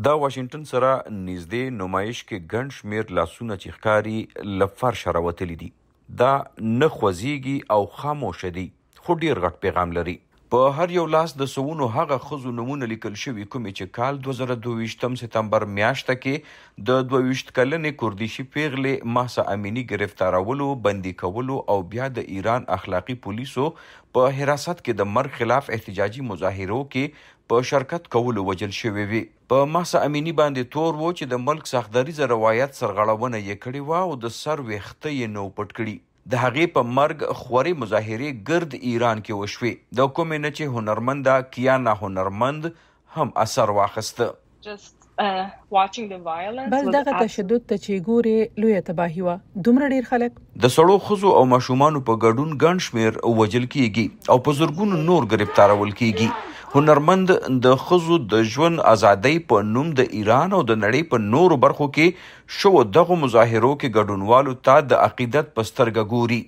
دا واشنگټن سره نږدې نمایش کې ګڼ شمیر لاسونه چې ښکاری لفر شروتل دي دا نه خوځيږي او خاموش دي خو ډیر غټ پیغام لري په هر یو لاس د سونو هغه خزو نمونه لیکل شوی کوم چې کال 2022م سپتمبر میاشته کې د 22 کلنې کوردیشي پیغلې مهسا امینی گرفتارولو بندي کولو او بیا د ایران اخلاقی پولیسو په حراست کې د مر خلاف احتجاجي مظاهرو کې په شرکت کولو وجل شوی وي په مهسا امینی باندې تور وو چې د ملک ساختداري روایت سرغړونه یې کړې و او د سر وخته یې نو پټ کړی د هغې په مرګ خوري مظاهره ګرد ایران کې وشوي د کوم نه چې هنرمند کیا نه هنرمند هم اثر واخسته uh, بل دغه تشدد ته چې ګوري لوی تباہی و دومره ډیر خلک د سړو خزو او ماشومان په ګډون ګنشمیر وجل کیږي او په زورګونو نور گرفتارول کیږي هنرمند د خزو د ژوند ازادۍ په نوم د ایران او د نړۍ په نورو برخو کې شو دغه مظاهرو کې ګډونوالو ته د عقیدت پسترګه ګوري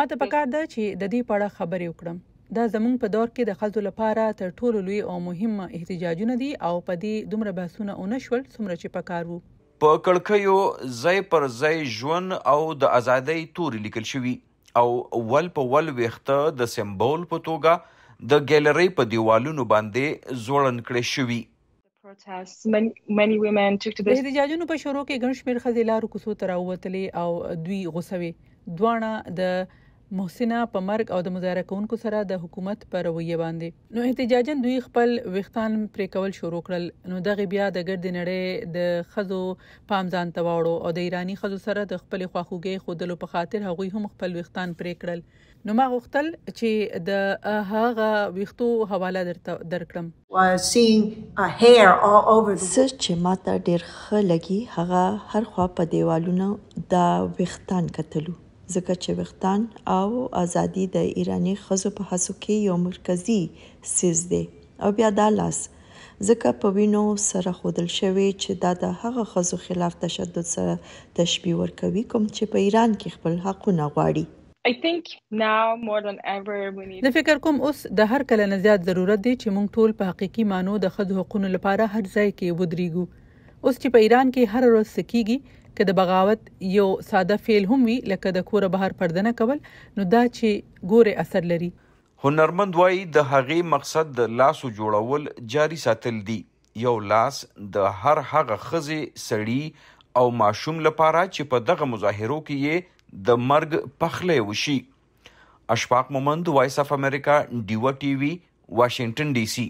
ما ته پکار ده چې د دې په اړه خبرې وکړم دا زمونږ په دور کې د خلکو لپاره تر ټولو لوی او مهم احتجاجونه دي او په دې دومره بحثونه اونښول څومره چې پکار وو په کړکیو ځای پر ځای ژوند او د ازادۍ توري لیکل شوی او ول په ول ویخته د سمبول په توګه د ګالری په دیوالونو باندې ځوړن کړی شوی د احتجاجونو په شروع کې ګڼ شمېر خزیلارو کوڅو ته راووتلې او دوی غوسوي دوانه د محسنه په مرګ او د مظاهره کوونکو سره د حکومت پر رویه باندې نو احتجاجن دوی خپل وختان پرې کول شروع کړل نو دغه بیا د ګرد نړۍ د خزو پامزان تواړو او د ایرانی خزو سره د خپل خواخوږي خودلو په خاطر هغوی هم خپل وختان پرې کړل نو ما غوښتل چې د هغه وختو حواله درکړم سر چې ماته ډېر خلګي هغه هر خوا په دیوالونو دا وختان کتلو ځکه چې وختان او ازادي د ایرانی خزو په هڅو کې یو مرکزی سیز دی او بیا دا لاس ځکه په وینو سره خودل شوی چې دا د هغه خزو خلاف تشدد سره تشبیه ورکوي کوم چې په ایران کې خپل حقونه غواړي I think now more than ever we need زه فکر کوم اوس د هر کله نه زیات ضرورت دی چې موږ ټول په حقيقي مانو د خد حقوقو لپاره هر ځای کې ودرېږو اوس چې په ایران کې هر ورځ سکیږي که د بغاوت یو ساده فعل هم وي لکه د کور بهر پردنه کول نو دا چې ګوره اثر لري هنرمند وایي د هغې مقصد د لاسو جوړول جاری ساتل دي یو لاس د هر هغه خزي سړی او ماشوم لپاره چې په دغه مظاهرو کې یې د مرګ پخله وشي اشفاق مومند وایس اف امریکا ډیوا ټي وي واشنگټن ډي سي